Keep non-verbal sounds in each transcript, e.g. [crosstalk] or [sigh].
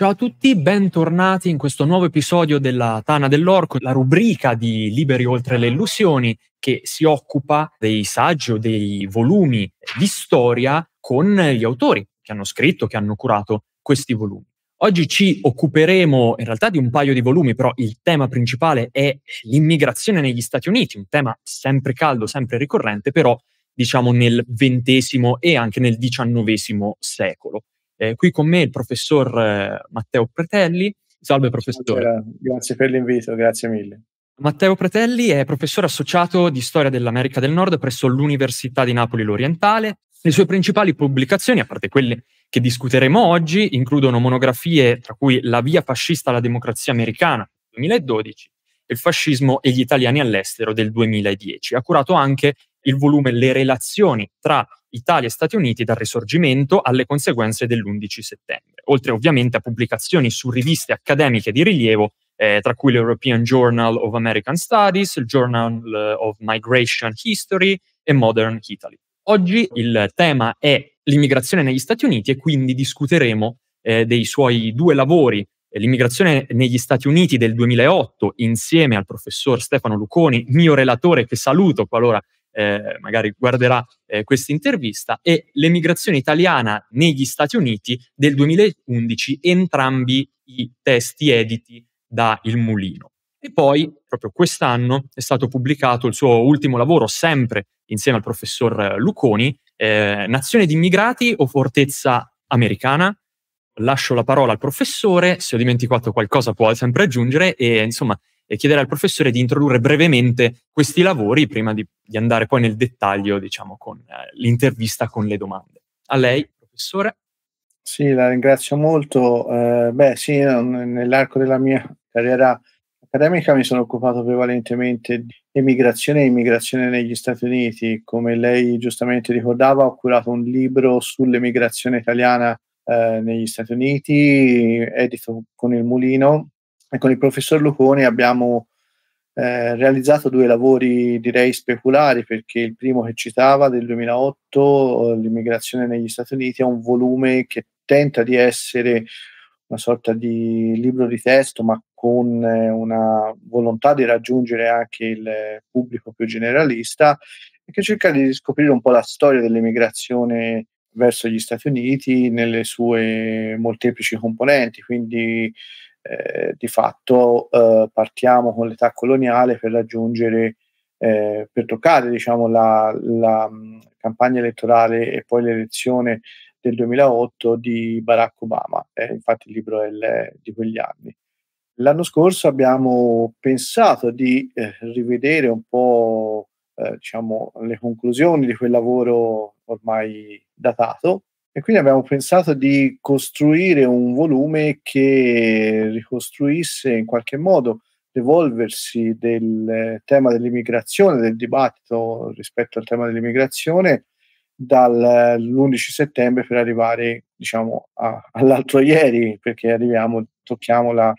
Ciao a tutti, bentornati in questo nuovo episodio della Tana dell'Orco, la rubrica di Liberi oltre le illusioni che si occupa dei saggi o dei volumi di storia con gli autori che hanno scritto, che hanno curato questi volumi. Oggi ci occuperemo in realtà di un paio di volumi, però il tema principale è l'immigrazione negli Stati Uniti, un tema sempre caldo, sempre ricorrente, però diciamo nel XX e anche nel XIX secolo. Eh, qui con me il professor eh, Matteo Pretelli. Salve professore. Grazie per l'invito, grazie mille. Matteo Pretelli è professore associato di storia dell'America del Nord presso l'Università di Napoli l'Orientale. Le sue principali pubblicazioni, a parte quelle che discuteremo oggi, includono monografie tra cui La via fascista alla democrazia americana 2012 e Il fascismo e gli italiani all'estero del 2010. Ha curato anche il volume Le relazioni tra Italia e Stati Uniti dal risorgimento alle conseguenze dell'11 settembre, oltre ovviamente a pubblicazioni su riviste accademiche di rilievo, eh, tra cui l'European Journal of American Studies, il Journal eh, of Migration History e Modern Italy. Oggi il tema è l'immigrazione negli Stati Uniti e quindi discuteremo eh, dei suoi due lavori, eh, l'immigrazione negli Stati Uniti del 2008 insieme al professor Stefano Luconi, mio relatore che saluto qualora eh, magari guarderà eh, questa intervista, e l'emigrazione italiana negli Stati Uniti del 2011, entrambi i testi editi da Il Mulino. E poi, proprio quest'anno, è stato pubblicato il suo ultimo lavoro, sempre insieme al professor Luconi, eh, Nazione di immigrati o fortezza americana? Lascio la parola al professore, se ho dimenticato qualcosa può sempre aggiungere e insomma e chiedere al professore di introdurre brevemente questi lavori prima di, di andare poi nel dettaglio, diciamo, con eh, l'intervista con le domande. A lei, professore. Sì, la ringrazio molto. Eh, beh, sì, nell'arco della mia carriera accademica mi sono occupato prevalentemente di emigrazione e immigrazione negli Stati Uniti. Come lei giustamente ricordava, ho curato un libro sull'emigrazione italiana eh, negli Stati Uniti, edito con il Mulino, con il professor Lucone abbiamo eh, realizzato due lavori direi speculari perché il primo che citava del 2008, eh, l'immigrazione negli Stati Uniti, è un volume che tenta di essere una sorta di libro di testo ma con eh, una volontà di raggiungere anche il pubblico più generalista e che cerca di scoprire un po' la storia dell'immigrazione verso gli Stati Uniti nelle sue molteplici componenti, quindi eh, di fatto eh, partiamo con l'età coloniale per raggiungere, eh, per toccare diciamo, la, la mm, campagna elettorale e poi l'elezione del 2008 di Barack Obama, eh, infatti il libro è le, di quegli anni. L'anno scorso abbiamo pensato di eh, rivedere un po' diciamo, le conclusioni di quel lavoro ormai datato e quindi abbiamo pensato di costruire un volume che ricostruisse in qualche modo l'evolversi del eh, tema dell'immigrazione, del dibattito rispetto al tema dell'immigrazione dall'11 eh, settembre per arrivare diciamo, a, all'altro ieri, perché arriviamo, tocchiamo la,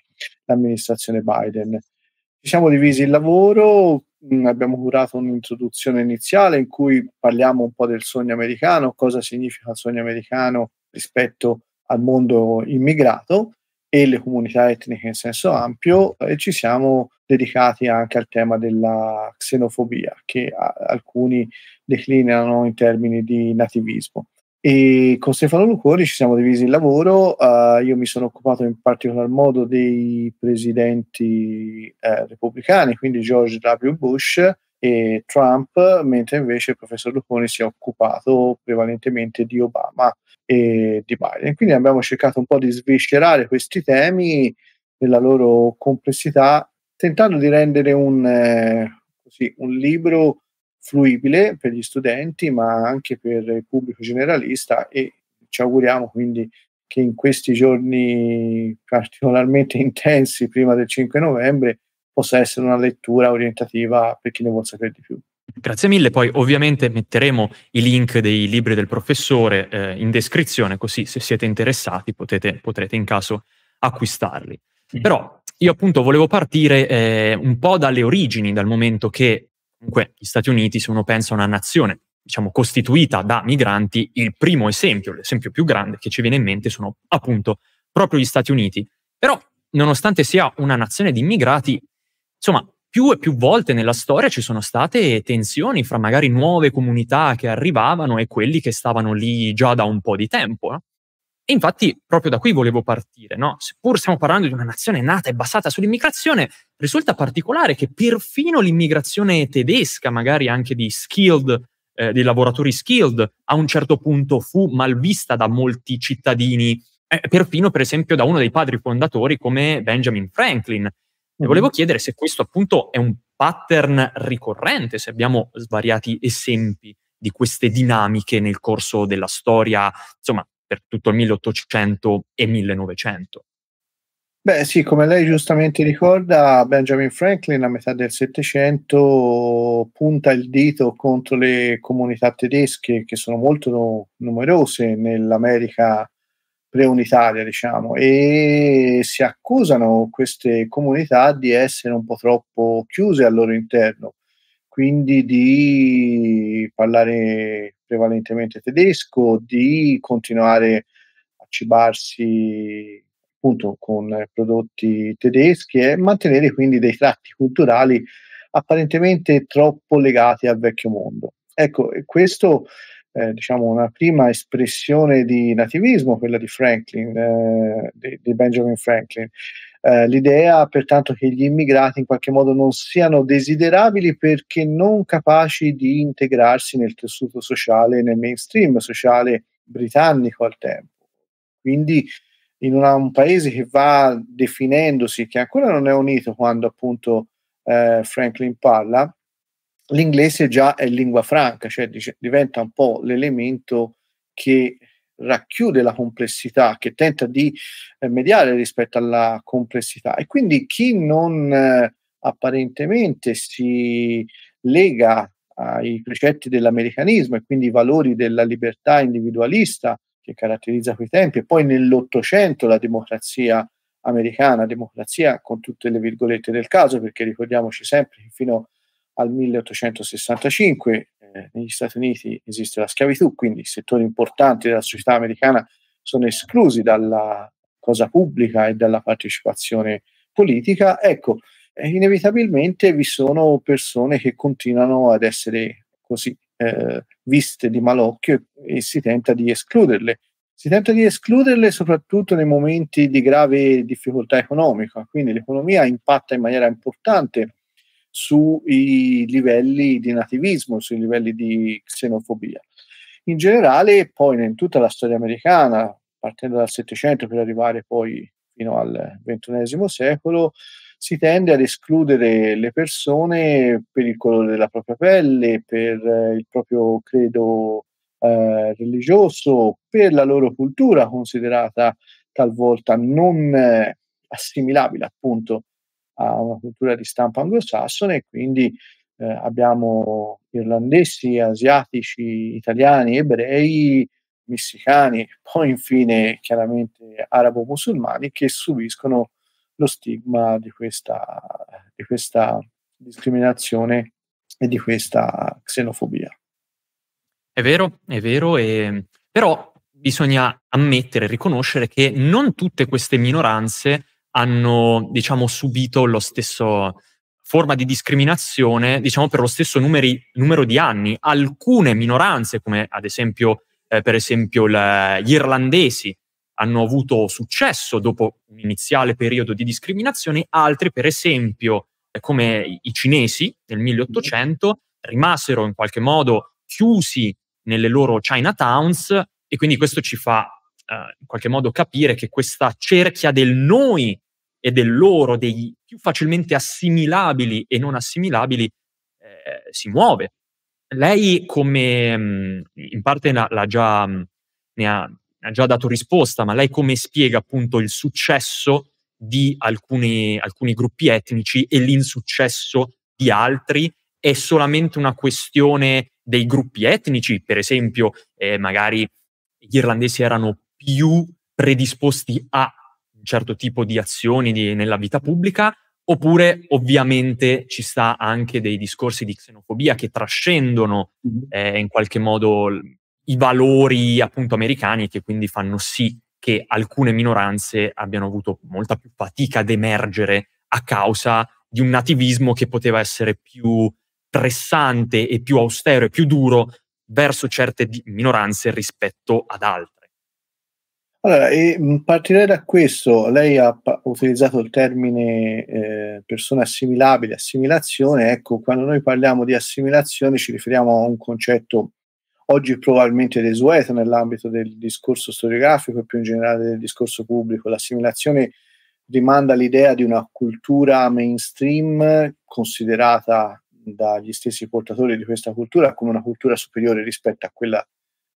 l'amministrazione Biden. Ci siamo divisi il lavoro, Mm, abbiamo curato un'introduzione iniziale in cui parliamo un po' del sogno americano, cosa significa il sogno americano rispetto al mondo immigrato e le comunità etniche in senso ampio e ci siamo dedicati anche al tema della xenofobia che alcuni declinano in termini di nativismo e con Stefano Lucori ci siamo divisi il lavoro, uh, io mi sono occupato in particolar modo dei presidenti eh, repubblicani, quindi George W. Bush e Trump, mentre invece il professor Luconi si è occupato prevalentemente di Obama e di Biden. Quindi abbiamo cercato un po' di sviscerare questi temi nella loro complessità, tentando di rendere un, eh, così, un libro fruibile per gli studenti, ma anche per il pubblico generalista e ci auguriamo quindi che in questi giorni particolarmente [laughs] intensi prima del 5 novembre possa essere una lettura orientativa per chi ne vuole sapere di più. Grazie mille, poi ovviamente metteremo i link dei libri del professore eh, in descrizione, così se siete interessati potete, potrete in caso acquistarli. Mm. Però io appunto volevo partire eh, un po' dalle origini, dal momento che comunque gli Stati Uniti, se uno pensa a una nazione diciamo, costituita da migranti, il primo esempio, l'esempio più grande che ci viene in mente sono appunto proprio gli Stati Uniti. Però, nonostante sia una nazione di immigrati, insomma, più e più volte nella storia ci sono state tensioni fra magari nuove comunità che arrivavano e quelli che stavano lì già da un po' di tempo. No? Eh. E infatti proprio da qui volevo partire, no? Seppur stiamo parlando di una nazione nata e basata sull'immigrazione, risulta particolare che perfino l'immigrazione tedesca, magari anche di skilled, eh, dei lavoratori skilled, a un certo punto fu malvista da molti cittadini, eh, perfino per esempio da uno dei padri fondatori come Benjamin Franklin. E mhm. volevo chiedere se questo appunto è un pattern ricorrente, se abbiamo svariati esempi di queste dinamiche nel corso della storia, insomma, per tutto il 1800 e 1900. Beh sì, come lei giustamente ricorda, Benjamin Franklin a metà del Settecento punta il dito contro le comunità tedesche che sono molto no- numerose nell'America preunitaria, diciamo, e si accusano queste comunità di essere un po' troppo chiuse al loro interno, quindi di parlare prevalentemente tedesco, di continuare a cibarsi appunto con eh, prodotti tedeschi e mantenere quindi dei tratti culturali apparentemente troppo legati al vecchio mondo. Ecco, questo eh, diciamo una prima espressione di nativismo, quella di Franklin, eh, di, di Benjamin Franklin. Eh, l'idea pertanto che gli immigrati in qualche modo non siano desiderabili perché non capaci di integrarsi nel tessuto sociale, nel mainstream sociale britannico al tempo. Quindi in una, un paese che va definendosi, che ancora non è unito quando appunto eh, Franklin parla, l'inglese già è lingua franca, cioè dice, diventa un po' l'elemento che racchiude la complessità, che tenta di eh, mediare rispetto alla complessità. E quindi chi non eh, apparentemente si lega ai precetti dell'americanismo e quindi ai valori della libertà individualista che caratterizza quei tempi, e poi nell'Ottocento la democrazia americana, democrazia con tutte le virgolette del caso, perché ricordiamoci sempre che fino a al 1865 eh, negli Stati Uniti esiste la schiavitù, quindi settori importanti della società americana sono esclusi dalla cosa pubblica e dalla partecipazione politica. Ecco, eh, inevitabilmente vi sono persone che continuano ad essere così eh, viste di malocchio e si tenta di escluderle. Si tenta di escluderle soprattutto nei momenti di grave difficoltà economica, quindi l'economia impatta in maniera importante sui livelli di nativismo, sui livelli di xenofobia. In generale, poi in tutta la storia americana, partendo dal Settecento per arrivare poi fino al XXI secolo, si tende ad escludere le persone per il colore della propria pelle, per eh, il proprio credo eh, religioso, per la loro cultura considerata talvolta non eh, assimilabile appunto a una cultura di stampo anglosassone e quindi eh, abbiamo irlandesi, asiatici, italiani, ebrei, messicani, [laughs] poi infine chiaramente arabo-musulmani che subiscono lo stigma di questa, di questa discriminazione e di questa xenofobia. È vero, è vero, e... però bisogna ammettere e riconoscere che non tutte queste minoranze hanno, diciamo, subito lo stesso forma di discriminazione, diciamo, per lo stesso numeri, numero di anni. Alcune minoranze, come ad esempio, eh, per esempio le, gli irlandesi, hanno avuto successo dopo un iniziale periodo di discriminazione, altri, per esempio, eh, come i cinesi nel 1800, rimasero in qualche modo chiusi nelle loro Chinatowns e quindi questo ci fa in qualche modo capire che questa cerchia del noi e del loro, dei più facilmente assimilabili e non assimilabili, eh, si muove. Lei, come mh, mm, in parte l'ha, l'ha già, mh, mm, ne ha, ha già dato risposta, ma lei come spiega appunto il successo di alcuni, alcuni gruppi etnici e l'insuccesso di altri? È solamente una questione dei gruppi etnici, per esempio, eh, magari gli irlandesi erano più predisposti a un certo tipo di azioni di, nella vita pubblica, oppure ovviamente ci sta anche dei discorsi di xenofobia che trascendono mhm. eh, in qualche modo i valori appunto americani che quindi fanno sì che alcune minoranze abbiano avuto molta più fatica ad emergere a causa di un nativismo che poteva essere più pressante e più austero e più duro verso certe minoranze rispetto ad altre. Allora, partirei da questo. Lei ha utilizzato il termine eh, persone assimilabili, assimilazione. Ecco, quando noi parliamo di assimilazione ci riferiamo a un concetto oggi probabilmente desueto nell'ambito del discorso storiografico e più in generale del discorso pubblico. L'assimilazione rimanda all'idea di una cultura mainstream considerata dagli stessi portatori di questa cultura come una cultura superiore rispetto a quella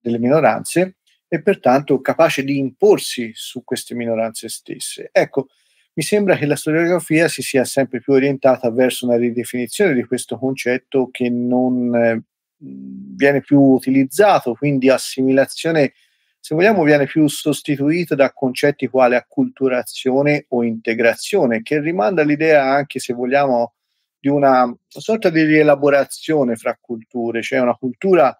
delle minoranze e pertanto capace di imporsi su queste minoranze stesse. Ecco, mi sembra che la storiografia si sia sempre più orientata verso una ridefinizione di questo concetto che non eh, viene più utilizzato, quindi assimilazione, se vogliamo, viene più sostituito da concetti quali acculturazione o integrazione, che rimanda all'idea anche, se vogliamo, di una sorta di rielaborazione fra culture, cioè una cultura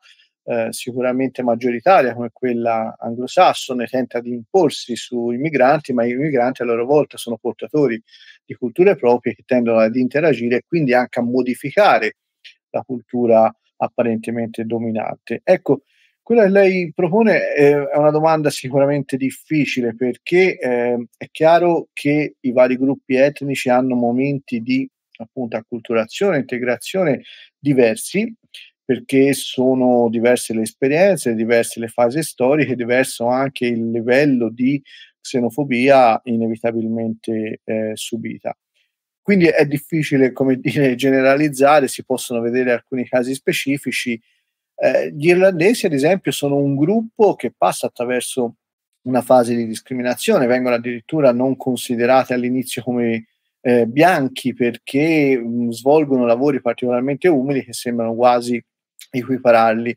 eh, sicuramente maggioritaria come quella anglosassone tenta di imporsi sui migranti, ma i migranti a loro volta sono portatori di culture proprie che tendono ad interagire e quindi anche a modificare la cultura apparentemente dominante. Ecco, quella che lei propone è una domanda sicuramente difficile perché ehm, è chiaro che i vari gruppi etnici hanno momenti di appunto acculturazione, integrazione diversi perché sono diverse le esperienze, diverse le fasi storiche, [laughs] diverso anche il livello di xenofobia inevitabilmente eh, subita. Quindi è difficile, come [laughs] dire, generalizzare, si possono vedere alcuni casi specifici. Eh, gli irlandesi, ad esempio, sono un gruppo che passa attraverso una fase di discriminazione, vengono addirittura non considerati all'inizio come eh, bianchi perché mh, mm, svolgono lavori particolarmente umili che sembrano quasi equipararli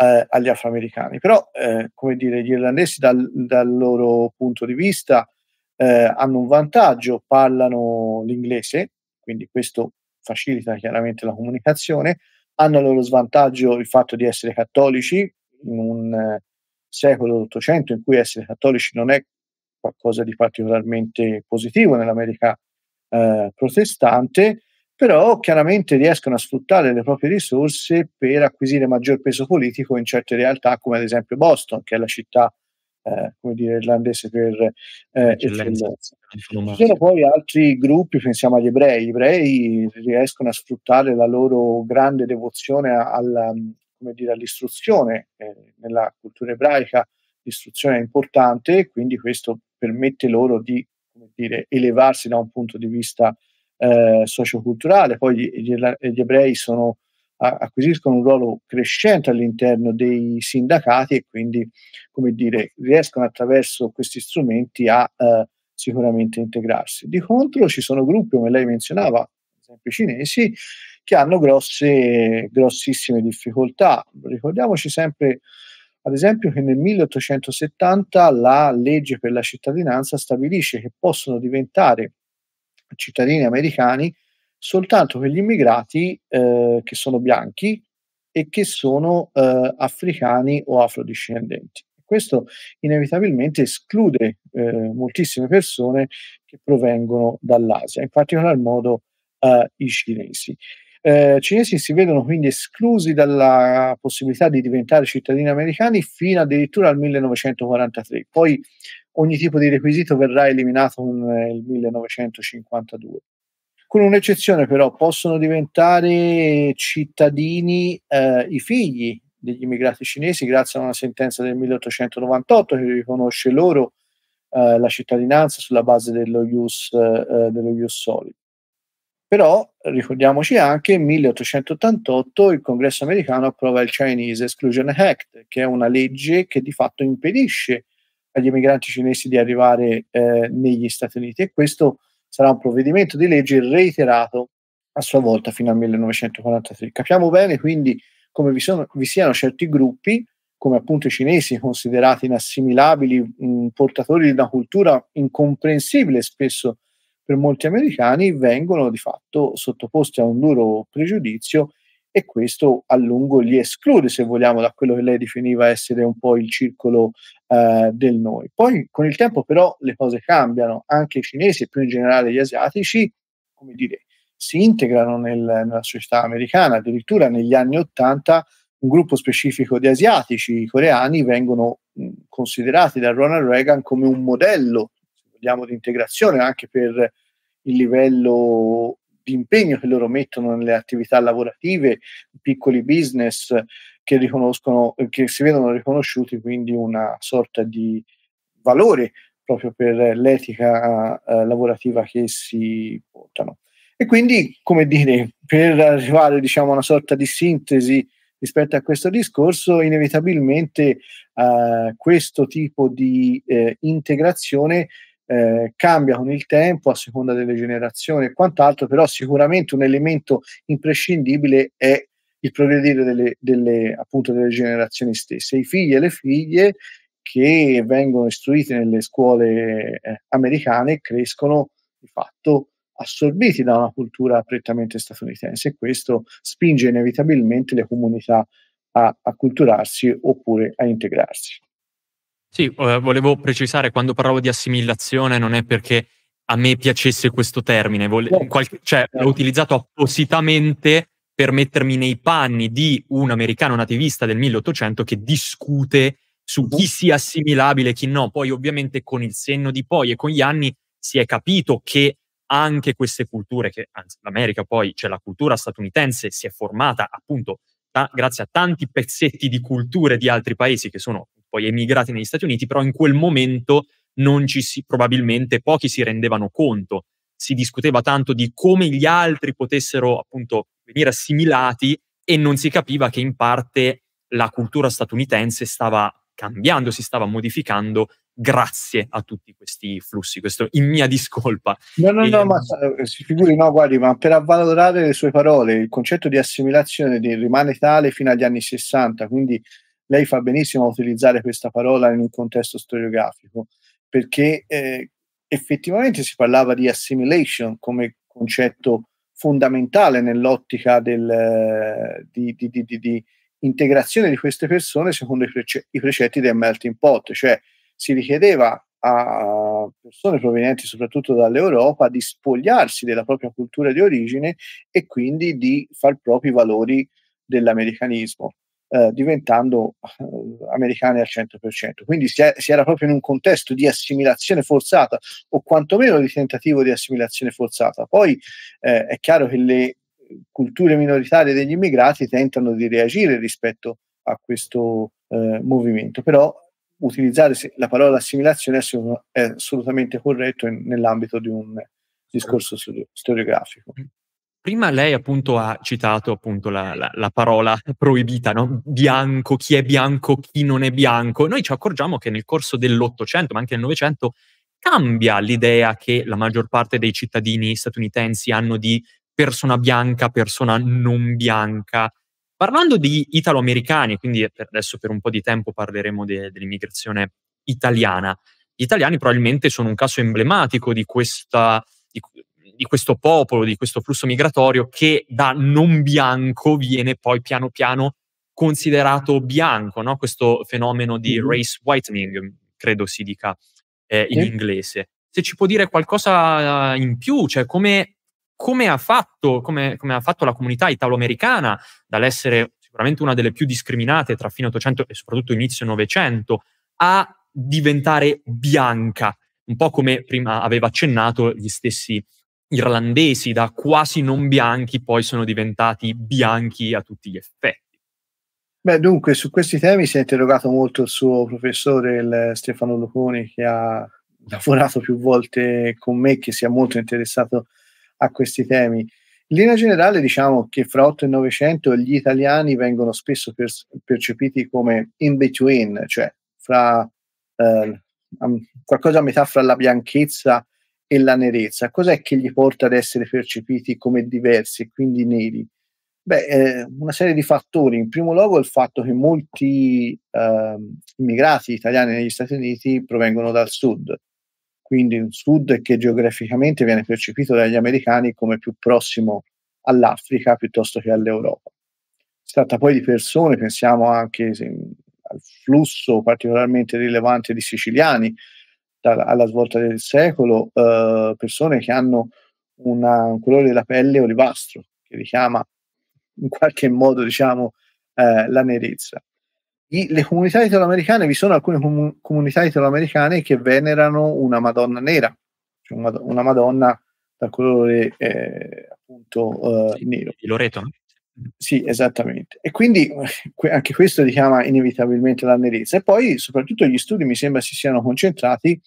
eh, agli afroamericani. Però, eh, come dire, gli irlandesi dal, dal loro punto di vista eh, hanno un vantaggio, parlano l'inglese, quindi questo facilita chiaramente la comunicazione, hanno a loro svantaggio il fatto di essere cattolici in un eh, secolo dell'Ottocento in cui essere cattolici non è qualcosa di particolarmente positivo nell'America eh, protestante però chiaramente riescono a sfruttare le proprie risorse per acquisire maggior peso politico in certe realtà come ad esempio Boston, che è la città eh, come dire, irlandese per eh, eccellenza. Ci sono poi altri gruppi, pensiamo agli ebrei, gli ebrei riescono a sfruttare la loro grande devozione alla, dire, all'istruzione, eh, nella cultura ebraica l'istruzione è importante, e quindi questo permette loro di dire, elevarsi da un punto di vista eh, socioculturale, poi gli, gli, ebrei sono, acquisiscono un ruolo crescente all'interno dei sindacati e quindi, come dire, riescono attraverso questi strumenti a eh, sicuramente integrarsi. Di contro ci sono gruppi, come lei menzionava, ad esempio i cinesi, che hanno grosse, grossissime difficoltà. Ricordiamoci sempre, ad esempio, che nel 1870 la legge per la cittadinanza stabilisce che possono diventare cittadini americani, soltanto per gli immigrati eh, che sono bianchi e che sono eh, africani o afrodiscendenti. Questo inevitabilmente esclude eh, moltissime persone che provengono dall'Asia, in particolar modo eh, i cinesi eh, cinesi si vedono quindi esclusi dalla possibilità di diventare cittadini americani fino addirittura al 1943. Poi ogni tipo di requisito verrà eliminato nel 1952. Con un'eccezione però possono diventare cittadini eh, i figli degli immigrati cinesi grazie a una sentenza del 1898 che riconosce loro eh, la cittadinanza sulla base dello ius, eh, soli. Però ricordiamoci anche che nel 1888 il congresso americano approva il Chinese Exclusion Act, che è una legge che di fatto impedisce agli emigranti cinesi di arrivare eh, negli Stati Uniti e questo sarà un provvedimento di legge reiterato a sua volta fino al 1943. Capiamo bene quindi come vi, sono, vi siano certi gruppi, come appunto i cinesi, considerati inassimilabili, mh, mm, portatori di una cultura incomprensibile spesso per molti americani vengono di fatto sottoposti a un duro pregiudizio e questo a lungo li esclude, se vogliamo, da quello che lei definiva essere un po' il circolo eh, del noi. Poi con il tempo però le cose cambiano, anche i cinesi e più in generale gli asiatici, come dire, si integrano nel, nella società americana, addirittura negli anni Ottanta un gruppo specifico di asiatici, i coreani, vengono mh, considerati da Ronald Reagan come un modello vogliamo, di integrazione, anche per il livello di impegno che loro mettono nelle attività lavorative, piccoli business che, riconoscono, che si vedono riconosciuti quindi una sorta di valore proprio per l'etica eh, lavorativa che si portano. E quindi, come dire, per arrivare diciamo, a una sorta di sintesi rispetto a questo discorso, inevitabilmente eh, questo tipo di eh, integrazione eh, cambia con il tempo a seconda delle generazioni e quant'altro, però sicuramente un elemento imprescindibile è il progredire delle, delle, appunto, delle generazioni stesse, i figli e le figlie che vengono istruiti nelle scuole eh, americane crescono di fatto assorbiti da una cultura prettamente statunitense e questo spinge inevitabilmente le comunità a acculturarsi oppure a integrarsi. Sì, eh, volevo precisare, quando parlavo di assimilazione non è perché a me piacesse questo termine, vole- no, certo. cioè, certo. l'ho utilizzato appositamente per mettermi nei panni di un americano nativista del 1800 che discute su mhm. chi sia assimilabile e chi no. Poi ovviamente con il senno di poi e con gli anni si è capito che anche queste culture, che anzi l'America poi, cioè la cultura statunitense si è formata appunto ta- grazie a tanti pezzetti di culture di altri paesi che sono poi emigrati negli Stati Uniti, però in quel momento non ci si, probabilmente pochi si rendevano conto. Si discuteva tanto di come gli altri potessero appunto venire assimilati e non si capiva che in parte la cultura statunitense stava cambiando, si stava modificando grazie a tutti questi flussi. Questo in mia discolpa. No, no, e, no, ehm, ma eh, si figuri, no, guardi, ma per avvalorare le sue parole, il concetto di assimilazione rimane tale fino agli anni 60, quindi lei fa benissimo a utilizzare questa parola in un contesto storiografico, perché eh, effettivamente si parlava di assimilation come concetto fondamentale nell'ottica del, eh, di, di, di, di, integrazione di queste persone secondo i, prece- i, precetti del melting pot, cioè si richiedeva a persone provenienti soprattutto dall'Europa di spogliarsi della propria cultura di origine e quindi di far propri i valori dell'americanismo eh, diventando eh, americani al 100%. Quindi si, è, si, era proprio in un contesto di assimilazione forzata o quantomeno di tentativo di assimilazione forzata. Poi eh, è chiaro che le culture minoritarie degli immigrati tentano di reagire rispetto a questo eh, movimento, però utilizzare la parola assimilazione è assolutamente corretto in, nell'ambito di un discorso certo. storiografico. Prima lei appunto ha citato appunto la, la, la parola proibita, no? bianco, chi è bianco, chi non è bianco. Noi ci accorgiamo che nel corso dell'Ottocento, ma anche nel Novecento, cambia l'idea che la maggior parte dei cittadini statunitensi hanno di persona bianca, persona non bianca. Parlando di italo-americani, quindi adesso per un po' di tempo parleremo de- dell'immigrazione italiana, gli italiani probabilmente sono un caso emblematico di questa, di questo popolo, di questo flusso migratorio che da non bianco viene poi piano piano considerato bianco, no? questo fenomeno di race whitening, credo si dica eh, in inglese. Se ci può dire qualcosa in più, cioè come, come, ha, fatto, come, come ha fatto la comunità italoamericana dall'essere sicuramente una delle più discriminate tra fine 800 e soprattutto inizio 900 a diventare bianca, un po' come prima aveva accennato gli stessi irlandesi da quasi non bianchi poi sono diventati bianchi a tutti gli effetti. Beh, dunque, su questi temi si è interrogato molto il suo professore, il Stefano Loconi, che ha lavorato più volte con me, che si è molto interessato a questi temi. In linea generale diciamo che fra 8 e 900 gli italiani vengono spesso per, percepiti come in between, cioè fra, eh, qualcosa a metà fra la bianchezza e la nerezza, cos'è che gli porta ad essere percepiti come diversi e quindi neri? Beh, eh, una serie di fattori. In primo luogo il fatto che molti eh, immigrati italiani negli Stati Uniti provengono dal sud, quindi un sud che geograficamente viene percepito dagli americani come più prossimo all'Africa piuttosto che all'Europa. Si tratta poi di persone, pensiamo anche se, al flusso particolarmente rilevante di siciliani, alla svolta del secolo eh, persone che hanno una, un colore della pelle olivastro che richiama in qualche modo diciamo eh, la nerezza. I, le comunità italoamericane, vi sono alcune com- comunità italoamericane che venerano una Madonna nera, cioè una, una Madonna dal colore eh, appunto eh, nero. Il Loreto? Sì, esattamente. E quindi anche questo richiama inevitabilmente la nerezza. E poi, soprattutto, gli studi mi sembra si siano concentrati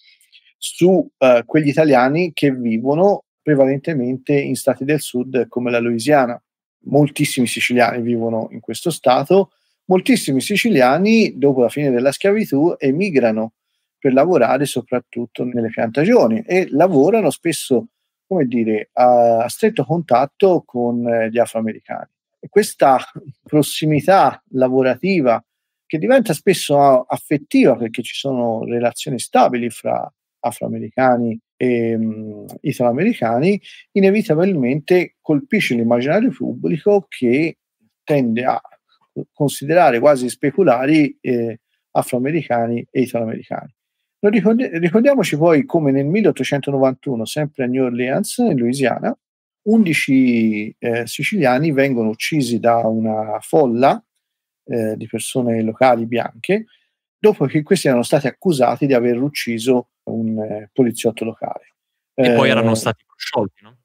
su eh, quegli italiani che vivono prevalentemente in stati del sud come la Louisiana. Moltissimi siciliani vivono in questo stato, moltissimi siciliani dopo la fine della schiavitù emigrano per lavorare soprattutto nelle piantagioni e lavorano spesso, come dire, a stretto contatto con eh, gli afroamericani questa prossimità lavorativa che diventa spesso ah, affettiva perché ci sono relazioni stabili fra afroamericani e um, italoamericani, inevitabilmente colpisce l'immaginario pubblico che tende a considerare quasi speculari eh, afroamericani e italoamericani. Ricordi- ricordiamoci poi come nel 1891, sempre a New Orleans, in Louisiana, 11 eh, siciliani vengono uccisi da una folla eh, di persone locali bianche dopo che questi erano stati accusati di aver ucciso un eh, poliziotto locale. E poi eh, erano stati prosciolti, no?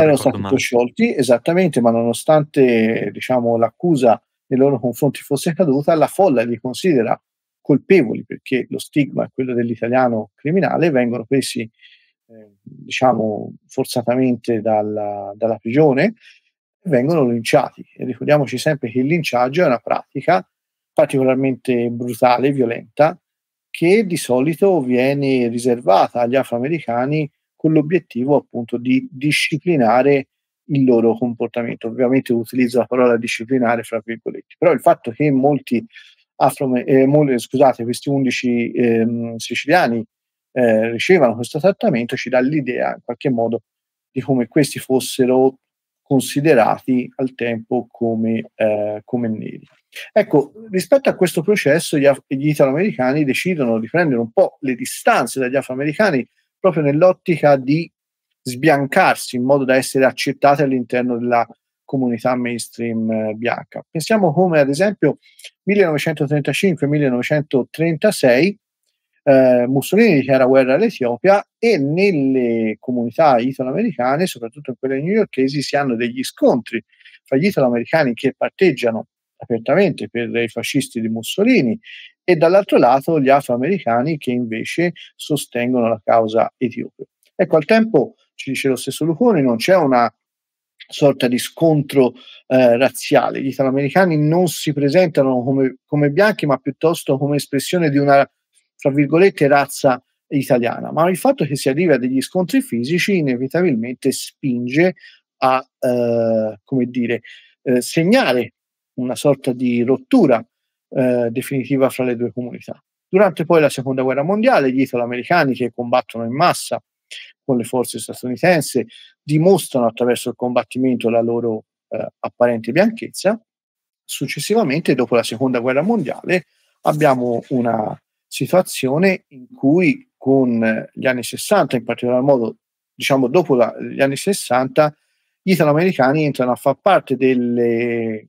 erano stati male. prosciolti, esattamente, ma nonostante diciamo, l'accusa nei loro confronti fosse caduta, la folla li considera colpevoli perché lo stigma è quello dell'italiano criminale, vengono presi diciamo forzatamente dalla, dalla prigione, vengono linciati. E ricordiamoci sempre che il linciaggio è una pratica particolarmente brutale e violenta che di solito viene riservata agli afroamericani con l'obiettivo appunto di disciplinare il loro comportamento. Ovviamente utilizzo la parola disciplinare fra virgolette, però il fatto che molti afro, eh, molti, scusate, questi 11 eh, siciliani eh, ricevano questo trattamento ci dà l'idea in qualche modo di come questi fossero considerati al tempo come, eh, come neri. Ecco, rispetto a questo processo gli, af- gli italoamericani decidono di prendere un po' le distanze dagli afroamericani proprio nell'ottica di sbiancarsi in modo da essere accettati all'interno della comunità mainstream eh, bianca. Pensiamo come ad esempio 1935-1936 eh, Mussolini dichiara guerra all'Etiopia e nelle comunità italoamericane, soprattutto in quelle newyorkesi, si hanno degli scontri fra gli italoamericani che parteggiano apertamente per i fascisti di Mussolini e dall'altro lato gli afroamericani che invece sostengono la causa etiope. Ecco, al tempo, ci dice lo stesso Lucone, non c'è una sorta di scontro eh, razziale. Gli italoamericani non si presentano come, come bianchi, ma piuttosto come espressione di una fra virgolette, razza italiana, ma il fatto che si arrivi a degli scontri fisici inevitabilmente spinge a, eh, come dire, eh, segnare una sorta di rottura eh, definitiva fra le due comunità. Durante poi la seconda guerra mondiale, gli italo-americani che combattono in massa con le forze statunitense dimostrano attraverso il combattimento la loro eh, apparente bianchezza. Successivamente, dopo la seconda guerra mondiale, abbiamo una situazione in cui con gli anni 60, in particolar modo diciamo dopo la, gli anni 60, gli italoamericani entrano a far parte delle,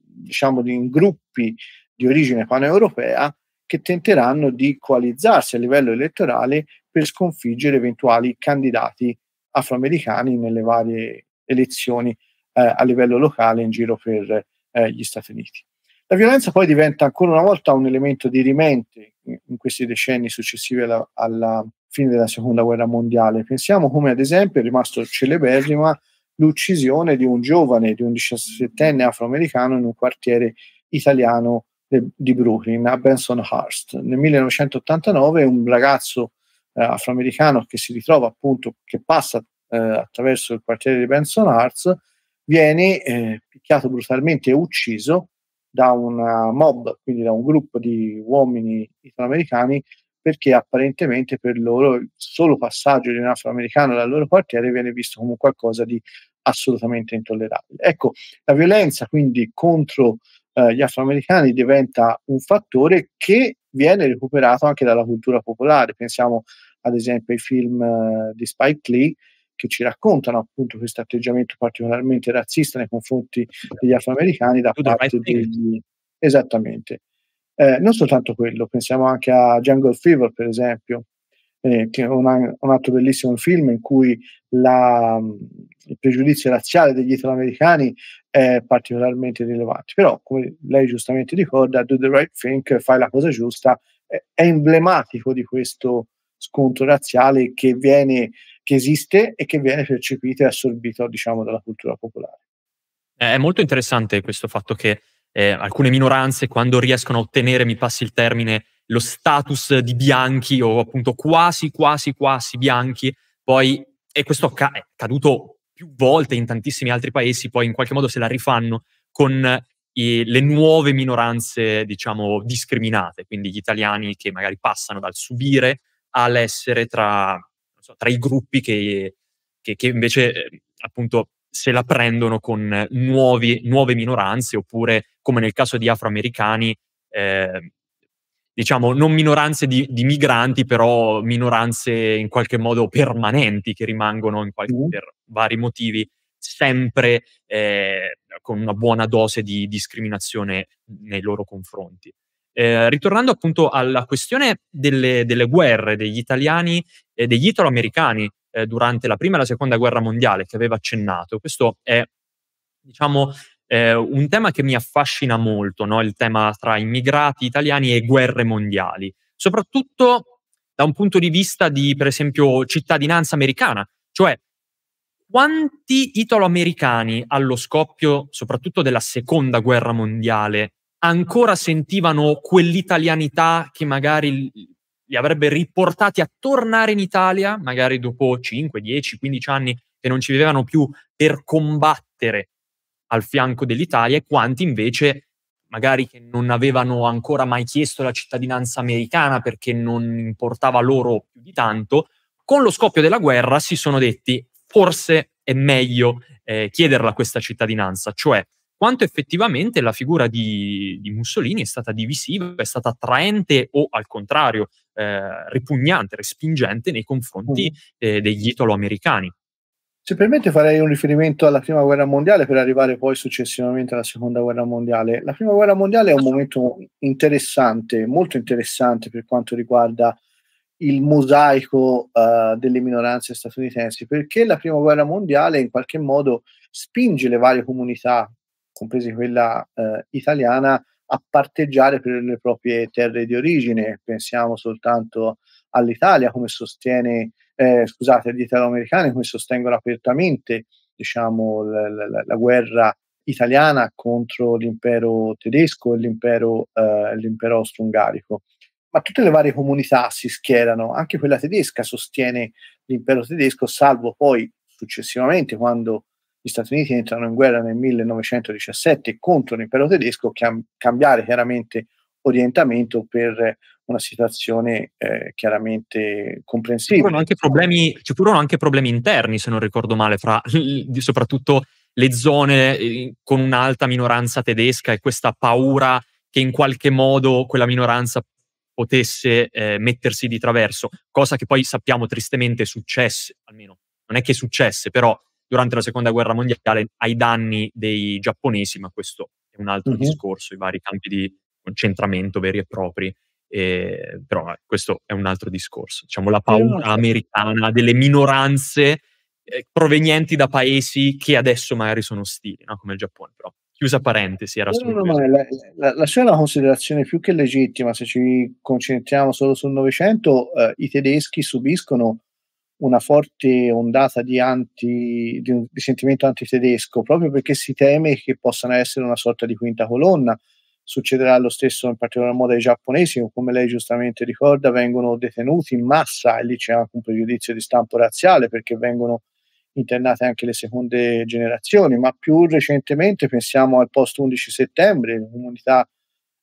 diciamo, di gruppi di origine paneuropea che tenteranno di coalizzarsi a livello elettorale per sconfiggere eventuali candidati afroamericani nelle varie elezioni eh, a livello locale in giro per eh, gli Stati Uniti. La violenza poi diventa ancora una volta un elemento di rimente in questi decenni successivi alla, alla fine della seconda guerra mondiale. Pensiamo come ad esempio è rimasto celeberrima l'uccisione di un giovane, di un 17enne afroamericano in un quartiere italiano de, di Brooklyn, a Benson Hearst. Nel 1989 un ragazzo eh, afroamericano che si ritrova appunto, che passa eh, attraverso il quartiere di Benson Hearst, viene eh, picchiato brutalmente e ucciso da un eh, mob, quindi da un gruppo di uomini italoamericani, perché apparentemente per loro il solo passaggio di un afroamericano dal loro quartiere viene visto come qualcosa di assolutamente intollerabile. Ecco, la violenza quindi contro eh, gli afroamericani diventa un fattore che viene recuperato anche dalla cultura popolare. Pensiamo ad esempio ai film eh, di Spike Lee, che ci raccontano appunto questo atteggiamento particolarmente razzista nei confronti degli afroamericani da parte degli... Esattamente. Eh, non soltanto quello, pensiamo anche a Jungle Fever, per esempio, eh, che è un, un, altro bellissimo film in cui la, il pregiudizio razziale degli italoamericani è particolarmente rilevante. Però, come lei giustamente ricorda, Do the Right Thing, fai la cosa giusta, è, è emblematico di questo scontro razziale che, viene, che esiste e che viene percepito e assorbito diciamo, dalla cultura popolare. Eh, è molto interessante questo fatto che eh, alcune minoranze, quando riescono a ottenere, mi passi il termine, lo status di bianchi o appunto quasi, quasi, quasi bianchi, poi, e questo è accaduto più volte in tantissimi altri paesi, poi in qualche modo se la rifanno con i, le nuove minoranze, diciamo, discriminate, quindi gli italiani che magari passano dal subire all'essere tra, so, tra i gruppi che, che, che invece ehm, appunto se la prendono con nuovi, nuove minoranze oppure come nel caso di afroamericani, eh, diciamo non minoranze di, di, migranti, però minoranze in qualche modo permanenti che rimangono qualche, mm. per vari motivi sempre eh, con una buona dose di discriminazione nei loro confronti. Eh, ritornando appunto alla questione delle, delle guerre degli italiani e eh, degli italoamericani eh, durante la prima e la seconda guerra mondiale che aveva accennato, questo è diciamo eh, un tema che mi affascina molto, no? il tema tra immigrati italiani e guerre mondiali, soprattutto da un punto di vista di, per esempio, cittadinanza americana, cioè quanti italo-americani allo scoppio, soprattutto della seconda guerra mondiale, ancora sentivano quell'italianità che magari li avrebbe riportati a tornare in Italia, magari dopo 5, 10, 15 anni che non ci vivevano più per combattere al fianco dell'Italia e quanti invece magari che non avevano ancora mai chiesto la cittadinanza americana perché non importava loro più di tanto, con lo scoppio della guerra si sono detti forse è meglio eh, chiederla questa cittadinanza, cioè quanto effettivamente la figura di, di Mussolini è stata divisiva, è stata attraente o al contrario eh, ripugnante, respingente nei confronti mm. eh, degli italo-americani. Se permette farei un riferimento alla Prima Guerra Mondiale per arrivare poi successivamente alla Seconda Guerra Mondiale. La Prima Guerra Mondiale è un momento interessante, molto interessante per quanto riguarda il mosaico uh, delle minoranze statunitensi, perché la Prima Guerra Mondiale in qualche modo spinge le varie comunità comprese quella eh, italiana, a parteggiare per le proprie terre di origine. Pensiamo soltanto all'Italia, come sostiene, eh, scusate, agli italo-americani, come sostengono apertamente diciamo, la, la, la guerra italiana contro l'impero tedesco e l'impero, eh, l'impero austro-ungarico. Ma tutte le varie comunità si schierano, anche quella tedesca sostiene l'impero tedesco, salvo poi successivamente quando gli Stati Uniti entrano in guerra nel 1917 contro l'impero tedesco, chiam- cambiare chiaramente orientamento per una situazione eh, chiaramente comprensibile. Ci furono, anche problemi, ci furono anche problemi interni, se non ricordo male, fra [laughs] soprattutto le zone eh, con un'alta minoranza tedesca e questa paura che in qualche modo quella minoranza potesse eh, mettersi di traverso, cosa che poi sappiamo tristemente successe, almeno non è che successe, però durante la seconda guerra mondiale ai danni dei giapponesi, ma questo è un altro uh-huh. discorso, i vari campi di concentramento veri e propri. Eh, però questo è un altro discorso, diciamo la paura americana delle minoranze eh, provenienti da paesi che adesso magari sono ostili, no? come il Giappone. Però. Chiusa parentesi, era solo. No, la, la, la sua è una considerazione più che legittima, se ci concentriamo solo sul Novecento, eh, i tedeschi subiscono una forte ondata di, anti, di, di sentimento antitedesco, proprio perché si teme che possano essere una sorta di quinta colonna. Succederà lo stesso in particolar modo ai giapponesi, come lei giustamente ricorda vengono detenuti in massa e lì c'è anche un pregiudizio di stampo razziale perché vengono internate anche le seconde generazioni, ma più recentemente pensiamo al post 11 settembre, le comunità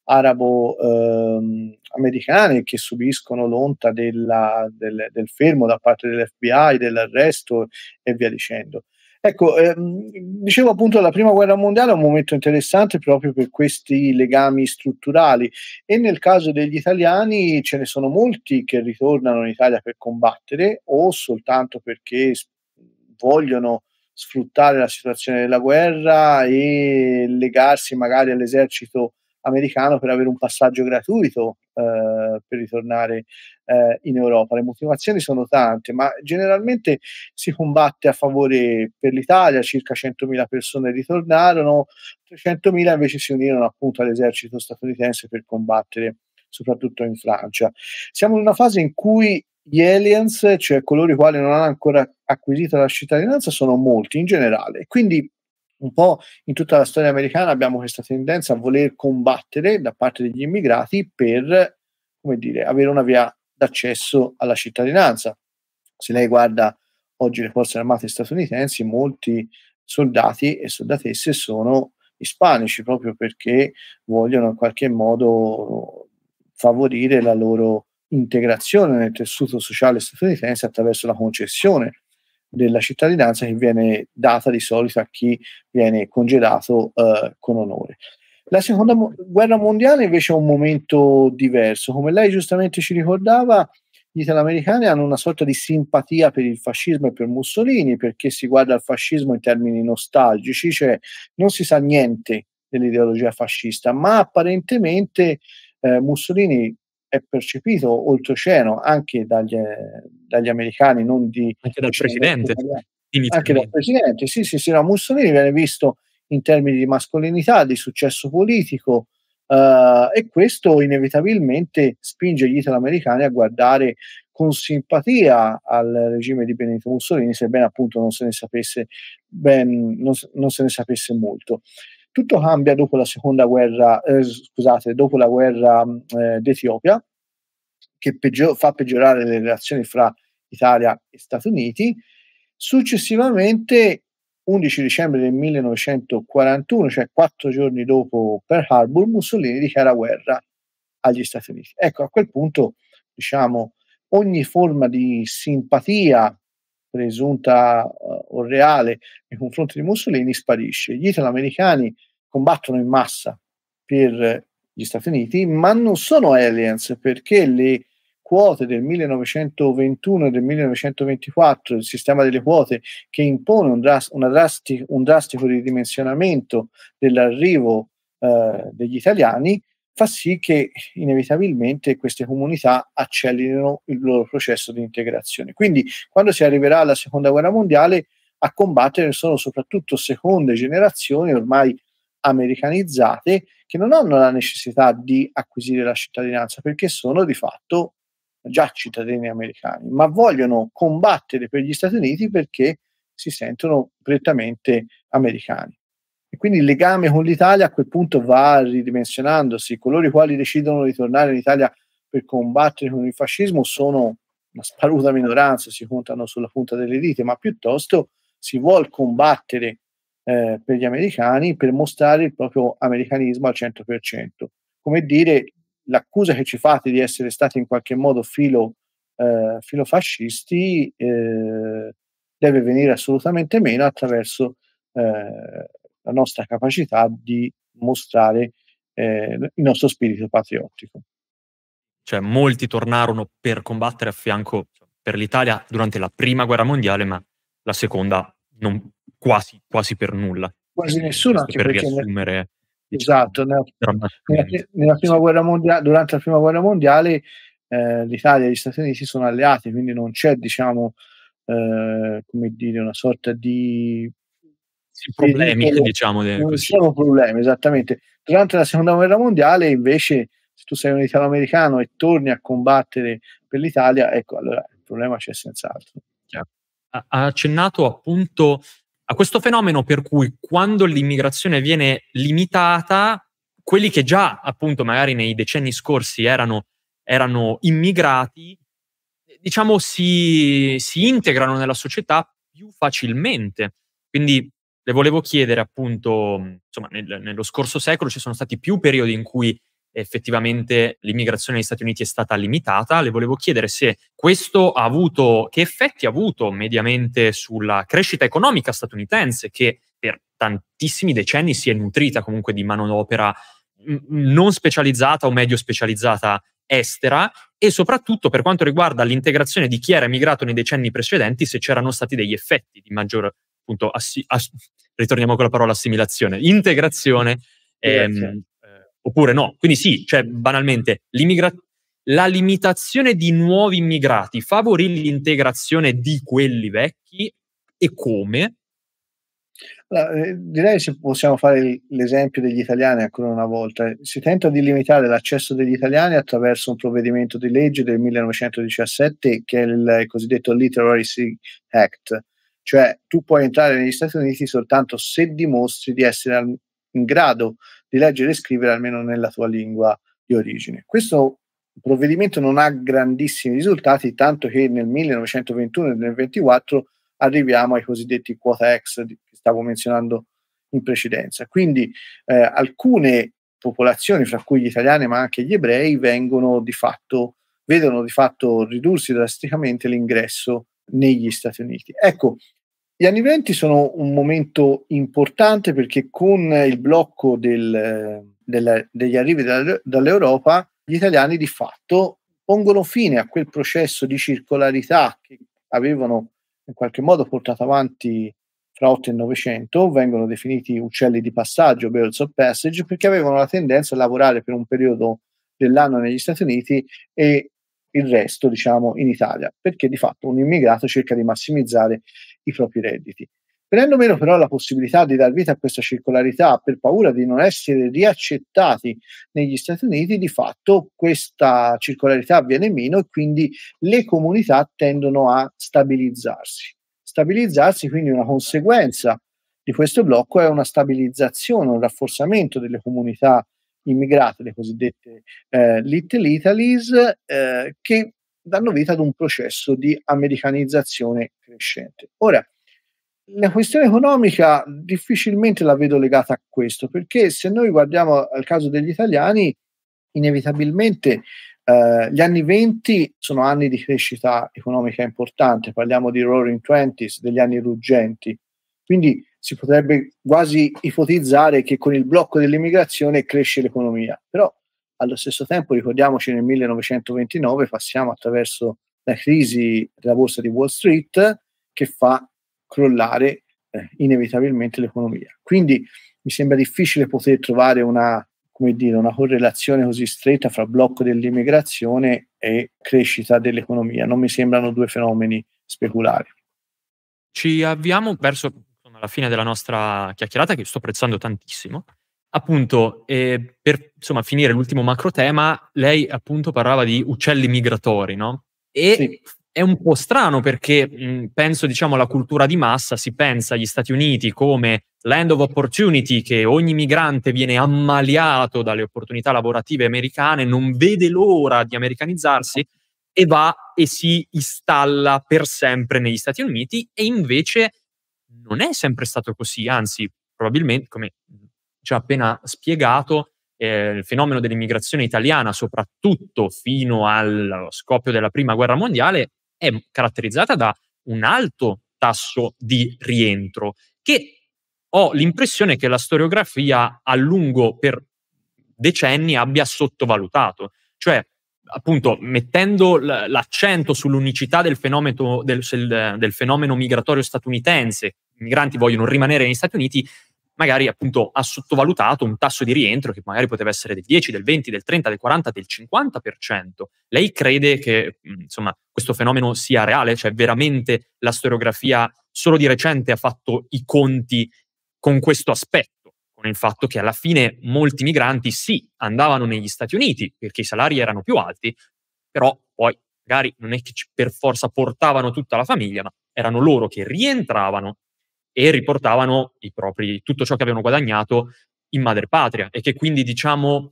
arabo-americane ehm, che subiscono l'onta della, del, del fermo da parte dell'FBI, dell'arresto e via dicendo. Ecco, ehm, dicevo appunto la prima guerra mondiale è un momento interessante proprio per questi legami strutturali e nel caso degli italiani ce ne sono molti che ritornano in Italia per combattere o soltanto perché vogliono sfruttare la situazione della guerra e legarsi magari all'esercito americano per avere un passaggio gratuito eh, per ritornare eh, in Europa. Le motivazioni sono tante, ma generalmente si combatte a favore per l'Italia, circa 100.000 persone ritornarono, 300.000 invece si unirono appunto all'esercito statunitense per combattere soprattutto in Francia. Siamo in una fase in cui gli aliens, cioè coloro i quali non hanno ancora acquisito la cittadinanza, sono molti in generale. Quindi un po' in tutta la storia americana abbiamo questa tendenza a voler combattere da parte degli immigrati per, come dire, avere una via d'accesso alla cittadinanza. Se lei guarda oggi le forze armate statunitensi, molti soldati e soldatesse sono ispanici proprio perché vogliono in qualche modo favorire la loro integrazione nel tessuto sociale statunitense attraverso la concessione della cittadinanza che viene data di solito a chi viene congedato eh, con onore. La seconda mo- guerra mondiale invece è un momento diverso, come lei giustamente ci ricordava, gli italoamericani hanno una sorta di simpatia per il fascismo e per Mussolini perché si guarda al fascismo in termini nostalgici, cioè non si sa niente dell'ideologia fascista, ma apparentemente eh, Mussolini è percepito oltreoceano anche dagli, eh, dagli americani, non di... Anche dal presidente. Anche dal presidente, sì, sì, sì, no, Mussolini viene visto in termini di mascolinità, di successo politico, Uh, e questo inevitabilmente spinge gli italoamericani a guardare con simpatia al regime di Benito Mussolini, sebbene appunto non se ne sapesse, ben, non, non se ne sapesse molto. Tutto cambia dopo la seconda guerra, eh, scusate, dopo la guerra mm, eh, d'Etiopia, che peggior- fa peggiorare le relazioni fra Italia e Stati Uniti. Successivamente, 11 dicembre del 1941, cioè quattro giorni dopo Pearl Harbor, Mussolini dichiara guerra agli Stati Uniti. Ecco, a quel punto, diciamo, ogni forma di simpatia presunta uh, o reale nei confronti di Mussolini sparisce. Gli italoamericani combattono in massa per gli Stati Uniti, ma non sono aliens perché le quote del 1921 e del 1924, il sistema delle quote che impone un, dras- drasti- un drastico ridimensionamento dell'arrivo eh, degli italiani, fa sì che inevitabilmente queste comunità accelerino il loro processo di integrazione. Quindi quando si arriverà alla seconda guerra mondiale a combattere sono soprattutto seconde generazioni ormai americanizzate che non hanno la necessità di acquisire la cittadinanza perché sono di fatto già cittadini americani, ma vogliono combattere per gli Stati Uniti perché si sentono prettamente americani. E quindi il legame con l'Italia a quel punto va ridimensionandosi. Coloro i quali decidono di tornare in Italia per combattere con il fascismo sono una sparuta minoranza, si contano sulla punta delle dita, ma piuttosto si vuole combattere eh, per gli americani per mostrare il proprio americanismo al 100%. Come dire, l'accusa che ci fate di essere stati in qualche modo filo, eh, filofascisti eh, deve venire assolutamente meno attraverso eh, la nostra capacità di mostrare eh, il nostro spirito patriottico. Cioè, molti tornarono per combattere a fianco cioè, per l'Italia durante la prima guerra mondiale, ma la seconda non, quasi, quasi per nulla. Quasi nessuno, anche per riassumere. Esatto, nella, nella, prima guerra mondiale, durante la prima guerra mondiale eh, l'Italia e gli Stati Uniti si sono alleati, quindi non c'è, diciamo, eh, come dire, una sorta di... di problemi, di, diciamo. Non ci sono problemi, esattamente. Durante la seconda guerra mondiale, invece, se tu sei un italo-americano e torni a combattere per l'Italia, ecco, allora il problema c'è senz'altro. Ha accennato appunto a questo fenomeno per cui quando l'immigrazione viene limitata, quelli che già appunto magari nei decenni scorsi erano, erano immigrati, diciamo si, si, integrano nella società più facilmente. Quindi le volevo chiedere appunto, insomma nel, nello scorso secolo ci sono stati più periodi in cui effettivamente l'immigrazione negli Stati Uniti è stata limitata. Le volevo chiedere se questo ha avuto, che effetti ha avuto mediamente sulla crescita economica statunitense, che per tantissimi decenni si è nutrita comunque di manodopera mm, mm, non specializzata o medio specializzata estera e soprattutto per quanto riguarda l'integrazione di chi era emigrato nei decenni precedenti, se c'erano stati degli effetti di maggior, appunto, assi- ass- ritorniamo con la parola assimilazione, integrazione ehm, oppure no. Quindi sì, cioè banalmente, la limitazione di nuovi immigrati favorì l'integrazione di quelli vecchi e come? Eh, direi se possiamo fare l'esempio degli italiani ancora una volta. Si tenta di limitare l'accesso degli italiani attraverso un provvedimento di legge del 1917 che è il cosiddetto Literacy Act, cioè tu puoi entrare negli Stati Uniti soltanto se dimostri di essere in grado di leggere e scrivere almeno nella tua lingua di origine. Questo provvedimento non ha grandissimi risultati, tanto che nel 1921 e nel 1924 arriviamo ai cosiddetti quota ex che stavo menzionando in precedenza. Quindi eh, alcune popolazioni, fra cui gli italiani ma anche gli ebrei, vengono di fatto, vedono di fatto ridursi drasticamente l'ingresso negli Stati Uniti. Ecco, gli anni venti sono un momento importante perché con il blocco del, del, degli arrivi da, dall'Europa, gli italiani di fatto pongono fine a quel processo di circolarità che avevano in qualche modo portato avanti fra 8 e 900, vengono definiti uccelli di passaggio, birds of passage, perché avevano la tendenza a lavorare per un periodo dell'anno negli Stati Uniti e il resto, diciamo, in Italia, perché di fatto un immigrato cerca di massimizzare i propri redditi. Venendo meno però la possibilità di dar vita a questa circolarità per paura di non essere riaccettati negli Stati Uniti, di fatto questa circolarità viene meno e quindi le comunità tendono a stabilizzarsi. Stabilizzarsi quindi una conseguenza di questo blocco è una stabilizzazione, un rafforzamento delle comunità immigrate, le cosiddette eh, Little Italies, eh, che danno vita ad un processo di americanizzazione crescente. Ora, la questione economica difficilmente la vedo legata a questo, perché se noi guardiamo al caso degli italiani, inevitabilmente eh, gli anni 20 sono anni di crescita economica importante, parliamo di Roaring Twenties, degli anni ruggenti, quindi si potrebbe quasi ipotizzare che con il blocco dell'immigrazione cresce l'economia, però allo stesso tempo, ricordiamoci, nel 1929 passiamo attraverso la crisi della borsa di Wall Street che fa crollare eh, inevitabilmente l'economia. Quindi mi sembra difficile poter trovare una, dire, una correlazione così stretta fra blocco dell'immigrazione e crescita dell'economia. Non mi sembrano due fenomeni speculari. Ci avviamo verso la fine della nostra chiacchierata che sto apprezzando tantissimo appunto, eh, per insomma, finire l'ultimo macro tema, lei appunto parlava di uccelli migratori, no? E sì. è un po' strano perché mh, mm, penso, diciamo, alla cultura di massa, si pensa agli Stati Uniti come land of opportunity, che ogni migrante viene ammaliato dalle opportunità lavorative americane, non vede l'ora di americanizzarsi e va e si installa per sempre negli Stati Uniti e invece non è sempre stato così, anzi probabilmente, come ci ha appena spiegato, eh, il fenomeno dell'immigrazione italiana, soprattutto fino allo scoppio della Prima Guerra Mondiale, è caratterizzata da un alto tasso di rientro che ho l'impressione che la storiografia a lungo per decenni abbia sottovalutato, cioè appunto mettendo l'accento sull'unicità del fenomeno, del, del fenomeno migratorio statunitense, i migranti vogliono rimanere negli Stati Uniti, magari appunto ha sottovalutato un tasso di rientro che magari poteva essere del 10, del 20, del 30, del 40, del 50%. Lei crede che insomma, questo fenomeno sia reale, cioè veramente la storiografia solo di recente ha fatto i conti con questo aspetto, con il fatto che alla fine molti migranti sì, andavano negli Stati Uniti perché i salari erano più alti, però poi magari non è che per forza portavano tutta la famiglia, ma erano loro che rientravano e riportavano propri, tutto ciò che avevano guadagnato in madrepatria e che quindi diciamo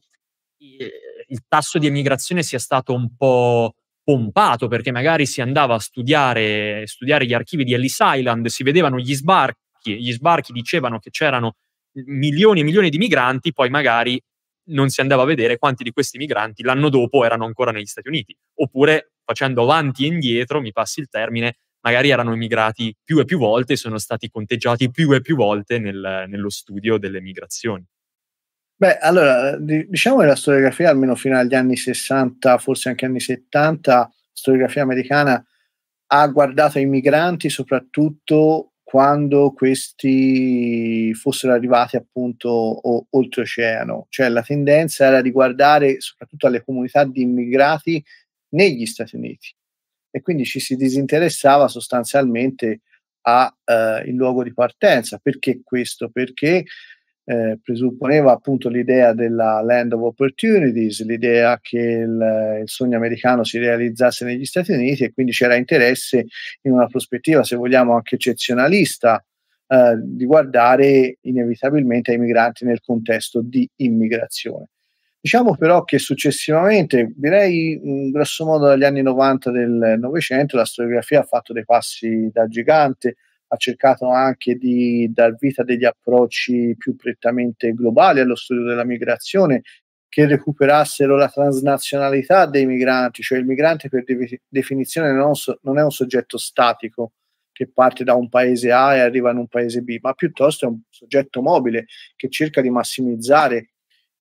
il tasso di emigrazione sia stato un po' pompato perché magari si andava a studiare, studiare gli archivi di Ellis Island, si vedevano gli sbarchi, gli sbarchi dicevano che c'erano milioni e milioni di migranti, poi magari non si andava a vedere quanti di questi migranti l'anno dopo erano ancora negli Stati Uniti. Oppure facendo avanti e indietro, mi passi il termine, magari erano emigrati più e più volte, sono stati conteggiati più e più volte nel, nello studio delle migrazioni. Beh, allora, diciamo che la storiografia, almeno fino agli anni 60, forse anche anni 70, storiografia americana ha guardato i migranti soprattutto quando questi fossero arrivati appunto o, oltreoceano. Cioè la tendenza era di guardare soprattutto alle comunità di immigrati negli Stati Uniti e quindi ci si disinteressava sostanzialmente al eh, luogo di partenza. Perché questo? Perché eh, presupponeva appunto l'idea della land of opportunities, l'idea che il, il, sogno americano si realizzasse negli Stati Uniti e quindi c'era interesse in una prospettiva, se vogliamo, anche eccezionalista eh, di guardare inevitabilmente ai migranti nel contesto di immigrazione. Diciamo però che successivamente, direi mh, grosso modo dagli anni 90 del Novecento, la storiografia ha fatto dei passi da gigante, ha cercato anche di dar vita a degli approcci più prettamente globali allo studio della migrazione, che recuperassero la transnazionalità dei migranti, cioè il migrante per de- definizione non, so- non è un soggetto statico, che parte da un paese A e arriva in un paese B, ma piuttosto è un soggetto mobile che cerca di massimizzare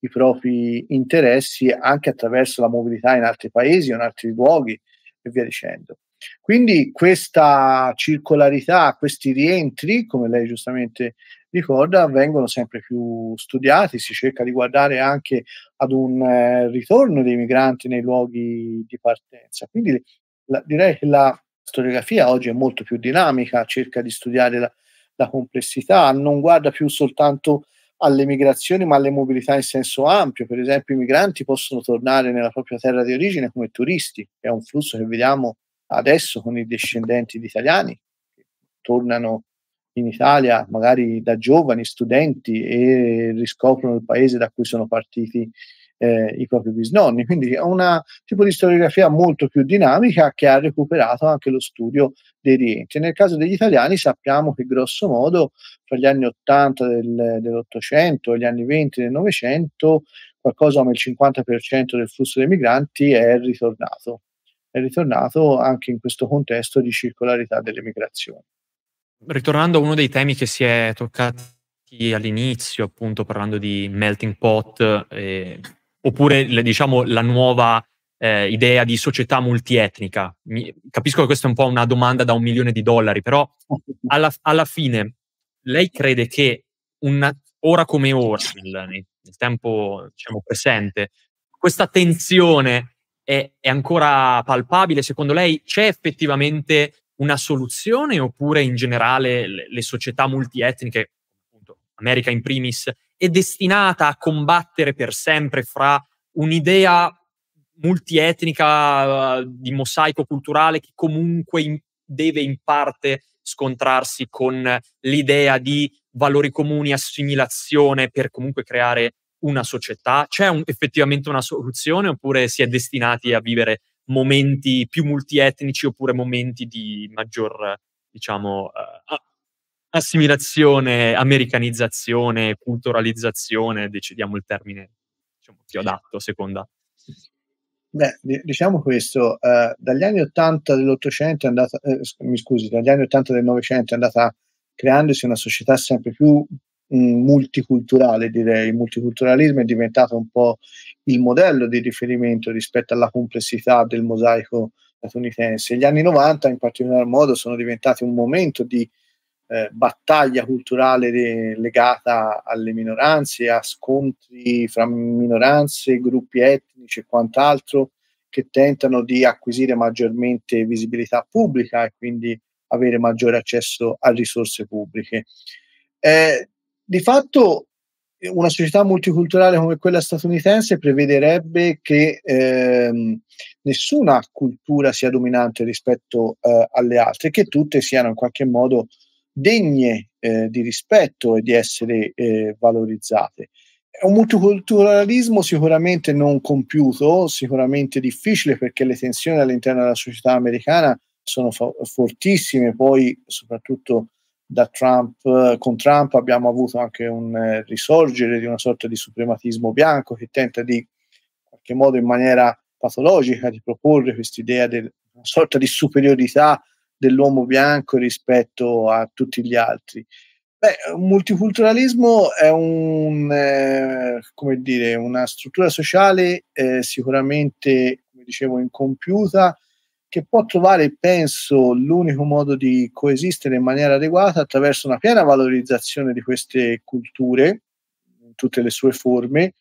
i propri interessi anche attraverso la mobilità in altri paesi o in altri luoghi e via dicendo. Quindi questa circolarità, questi rientri, come lei giustamente ricorda, vengono sempre più studiati, si cerca di guardare anche ad un eh, ritorno dei migranti nei luoghi di partenza. Quindi la, direi che la storiografia oggi è molto più dinamica, cerca di studiare la, la complessità, non guarda più soltanto alle migrazioni ma alle mobilità in senso ampio, per esempio i migranti possono tornare nella propria terra di origine come turisti, è un flusso che vediamo adesso con i discendenti di italiani che tornano in Italia magari da giovani, studenti e riscoprono il paese da cui sono partiti eh, i propri bisnonni. Quindi è un tipo di storiografia molto più dinamica che ha recuperato anche lo studio dei rientri. Nel caso degli italiani sappiamo che grosso modo fra gli anni 80 del, dell'Ottocento e gli anni 20 del Novecento qualcosa come il 50% del flusso dei migranti è ritornato, è ritornato anche in questo contesto di circolarità delle migrazioni. Ritornando a uno dei temi che si è toccati all'inizio, appunto parlando di melting pot e oppure diciamo la nuova eh, idea di società multietnica. Mi, capisco che questa è un po' una domanda da un milione di dollari, però alla, alla fine lei crede che una, ora come ora, nel, nel tempo diciamo, presente, questa tensione è, è ancora palpabile? Secondo lei c'è effettivamente una soluzione oppure in generale le, le società multietniche, appunto America in primis, è destinata a combattere per sempre fra un'idea multietnica eh, di mosaico culturale che comunque in, deve in parte scontrarsi con l'idea di valori comuni, assimilazione per comunque creare una società? C'è un, effettivamente una soluzione oppure si è destinati a vivere momenti più multietnici oppure momenti di maggior diciamo, eh, assimilazione, americanizzazione, culturalizzazione, decidiamo il termine diciamo, più adatto, seconda. Beh, diciamo questo, eh, dagli anni 80 dell'Ottocento è andata, eh, mi scusi, dagli anni 80 del Novecento è andata creandosi una società sempre più mh, mm, multiculturale, direi. Il multiculturalismo è diventato un po' il modello di riferimento rispetto alla complessità del mosaico statunitense. Gli anni 90 in particolar modo sono diventati un momento di eh, battaglia culturale de- legata alle minoranze, a scontri fra minoranze, gruppi etnici e quant'altro che tentano di acquisire maggiormente visibilità pubblica e quindi avere maggiore accesso a risorse pubbliche. Eh, di fatto una società multiculturale come quella statunitense prevederebbe che ehm, nessuna cultura sia dominante rispetto eh, alle altre, che tutte siano in qualche modo degne eh, di rispetto e di essere eh, valorizzate. È un multiculturalismo sicuramente non compiuto, sicuramente difficile perché le tensioni all'interno della società americana sono fo- fortissime, poi soprattutto da Trump, con Trump abbiamo avuto anche un eh, risorgere di una sorta di suprematismo bianco che tenta di, in qualche modo in maniera patologica, di proporre idea di una sorta di superiorità dell'uomo bianco rispetto a tutti gli altri. Beh, un multiculturalismo è un, eh, dire, una struttura sociale eh, sicuramente, come dicevo, incompiuta, che può trovare, penso, l'unico modo di coesistere in maniera adeguata attraverso una piena valorizzazione di queste culture, in tutte le sue forme,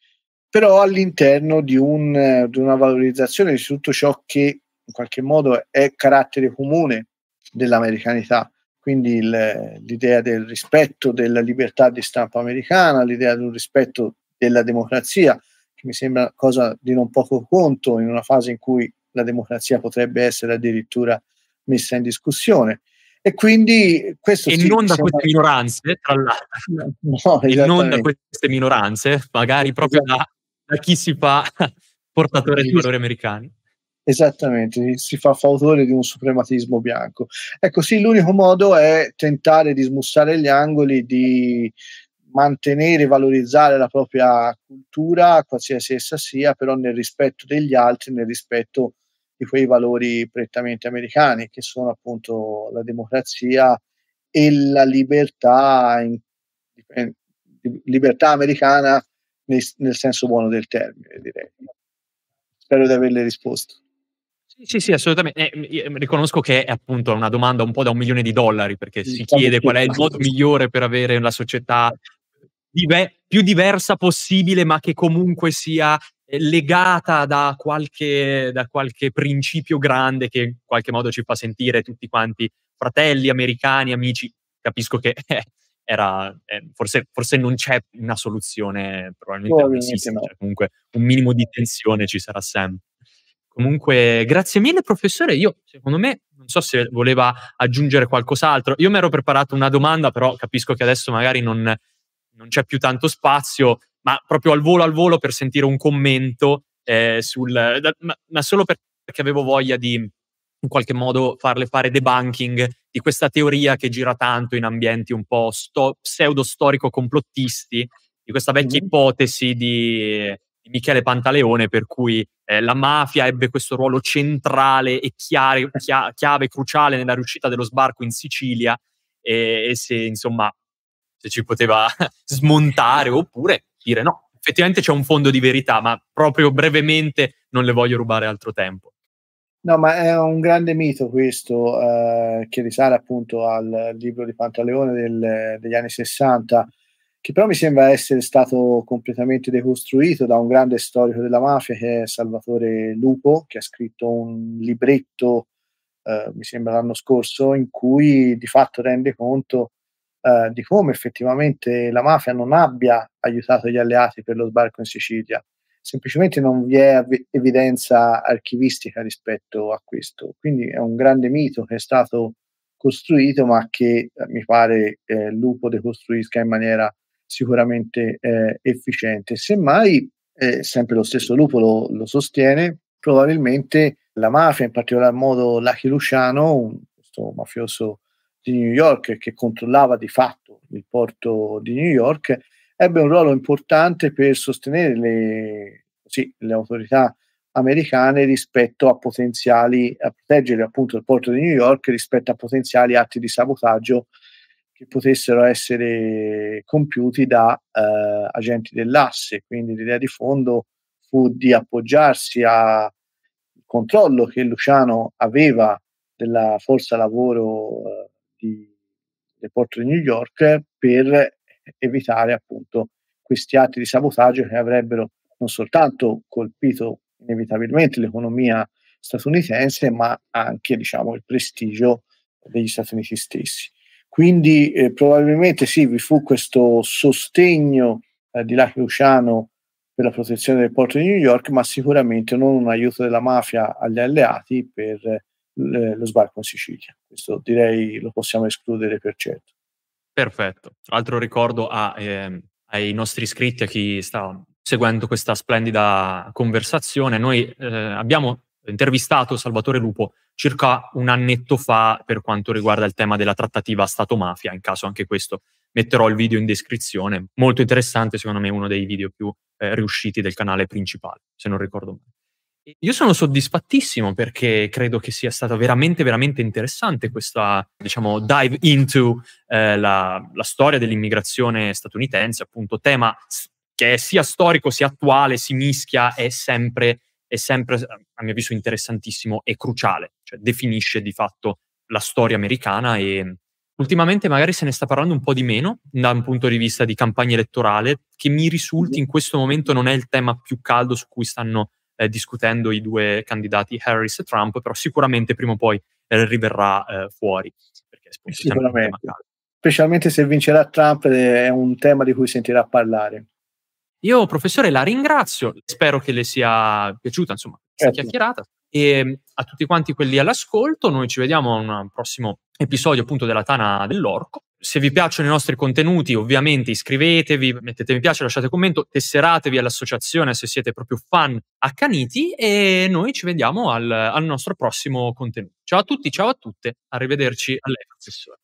però all'interno di, un, di una valorizzazione di tutto ciò che in qualche modo è carattere comune dell'americanità. Quindi il, l'idea del rispetto della libertà di stampa americana, l'idea del rispetto della democrazia, che mi sembra cosa di non poco conto in una fase in cui la democrazia potrebbe essere addirittura messa in discussione. E quindi questo e sì, non da queste minoranze, tra l'altro, [laughs] no, e non da queste minoranze, magari proprio esatto. da, da chi si fa portatore di valori americani. Esattamente, si fa fautore di un suprematismo bianco. Ecco sì, l'unico modo è tentare di smussare gli angoli, di mantenere e valorizzare la propria cultura, qualsiasi essa sia, però nel rispetto degli altri, nel rispetto di quei valori prettamente americani, che sono appunto la democrazia e la libertà, in, in, libertà americana nel, nel senso buono del termine, direi. Spero di averle risposto. Sì, sì, assolutamente. Eh, riconosco che è appunto una domanda un po' da un milione di dollari, perché si chiede qual è il modo migliore per avere una società dive- più diversa possibile, ma che comunque sia eh, legata da qualche, da qualche principio grande che in qualche modo ci fa sentire tutti quanti fratelli americani, amici. Capisco che eh, era, eh, forse, forse, non c'è una soluzione, probabilmente no, non cioè, no. comunque un minimo di tensione ci sarà sempre. Comunque, grazie mille, professore. Io, secondo me, non so se voleva aggiungere qualcos'altro. Io mi ero preparato una domanda, però capisco che adesso magari non, non c'è più tanto spazio, ma proprio al volo al volo per sentire un commento eh, sul, da, ma, ma, solo perché avevo voglia di in qualche modo farle fare debunking di questa teoria che gira tanto in ambienti un po' sto, pseudo storico complottisti, di questa vecchia ipotesi di di Michele Pantaleone, per cui eh, la mafia ebbe questo ruolo centrale e chiare, chia, chiave cruciale nella riuscita dello sbarco in Sicilia e, e se insomma se ci poteva [laughs] smontare oppure dire no. Effettivamente c'è un fondo di verità, ma proprio brevemente non le voglio rubare altro tempo. No, ma è un grande mito questo eh, che risale appunto al libro di Pantaleone del, degli anni 60 che però mi sembra essere stato completamente decostruito da un grande storico della mafia che è Salvatore Lupo, che ha scritto un libretto, eh, mi sembra l'anno scorso, in cui di fatto rende conto eh, di come effettivamente la mafia non abbia aiutato gli alleati per lo sbarco in Sicilia. Semplicemente non vi è av- evidenza archivistica rispetto a questo. Quindi è un grande mito che è stato costruito, ma che eh, mi pare eh, Lupo decostruisca in maniera sicuramente eh, efficiente. Semmai, eh, sempre lo stesso Lupo lo, lo, sostiene, probabilmente la mafia, in particolar modo Lucky Luciano, un, questo mafioso di New York che controllava di fatto il porto di New York, ebbe un ruolo importante per sostenere le, sì, le autorità americane rispetto a potenziali, a proteggere appunto il porto di New York rispetto a potenziali atti di sabotaggio che potessero essere compiuti da eh, agenti dell'asse. Quindi l'idea di fondo fu di appoggiarsi al controllo che Luciano aveva della forza lavoro eh, di, del porto di New York per evitare appunto questi atti di sabotaggio che avrebbero non soltanto colpito inevitabilmente l'economia statunitense, ma anche diciamo, il prestigio degli Stati Uniti stessi. Quindi eh, probabilmente sì, vi fu questo sostegno eh, di Lucky Luciano per la protezione del porto di New York, ma sicuramente non un aiuto della mafia agli alleati per eh, lo sbarco in Sicilia. Questo direi lo possiamo escludere per certo. Perfetto. Altro ricordo a, eh, ai nostri iscritti, a chi sta seguendo questa splendida conversazione. Noi eh, abbiamo intervistato Salvatore Lupo circa un annetto fa per quanto riguarda il tema della trattativa Stato-mafia, in caso anche questo metterò il video in descrizione, molto interessante secondo me, uno dei video più eh, riusciti del canale principale, se non ricordo male. Io sono soddisfattissimo perché credo che sia stata veramente, veramente interessante questa, diciamo, dive into eh, la, la storia dell'immigrazione statunitense, appunto, tema che sia storico sia attuale, si mischia, è sempre è sempre, a mio avviso, interessantissimo e cruciale, cioè definisce di fatto la storia americana e mm, ultimamente magari se ne sta parlando un po' di meno da un punto di vista di campagna elettorale, che mi risulti in questo momento non è il tema più caldo su cui stanno eh, discutendo i due candidati Harris e Trump, però sicuramente prima o poi eh, riverrà eh, fuori. Perché sicuramente, specialmente se vincerà Trump eh, è un tema di cui sentirà parlare. Io, professore, la ringrazio, spero che le sia piaciuta, insomma, questa certo. chiacchierata. E ehm, a tutti quanti quelli all'ascolto, noi ci vediamo a un prossimo episodio appunto della Tana dell'Orco. Se vi piacciono i nostri contenuti, ovviamente iscrivetevi, mettete mi piace, lasciate commento, tesseratevi all'associazione se siete proprio fan accaniti e noi ci vediamo al, al nostro prossimo contenuto. Ciao a tutti, ciao a tutte, arrivederci a lei professore.